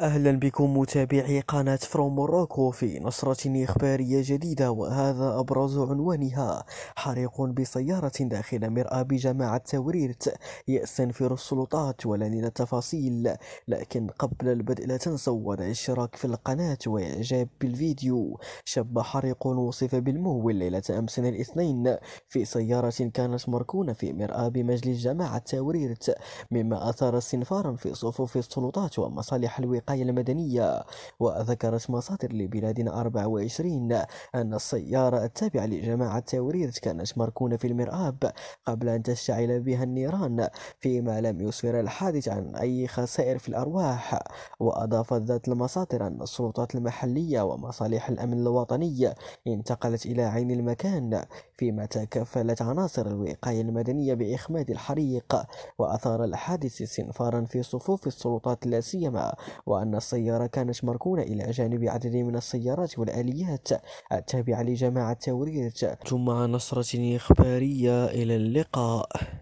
أهلا بكم متابعي قناة فروم موروكو في نشرة إخبارية جديدة وهذا أبرز عنوانها حريق بسيارة داخل مرأة بجماعة توريرت يستنفر السلطات ولن التفاصيل لكن قبل البدء لا تنسوا الاشتراك في القناة وإعجاب بالفيديو شب حريق وصف بالمهول ليلة أمس الاثنين في سيارة كانت مركونة في مرأة بمجلس جماعة توريرت مما أثار استنفارا في صفوف السلطات ومصالح الوقاية الوقاية المدنية وذكرت مصادر لبلادنا 24 أن السيارة التابعة لجماعة توريد كانت مركونة في المرآب قبل أن تشتعل بها النيران فيما لم يسفر الحادث عن أي خسائر في الأرواح وأضافت ذات المصادر أن السلطات المحلية ومصالح الأمن الوطني انتقلت إلى عين المكان فيما تكفلت عناصر الوقاية المدنية بإخماد الحريق وأثار الحادث استنفارا في صفوف السلطات لا سيما وأن السيارة كانت مركونة إلى جانب عدد من السيارات والآليات التابعة لجماعة توريت ثم نصرة إخبارية إلى اللقاء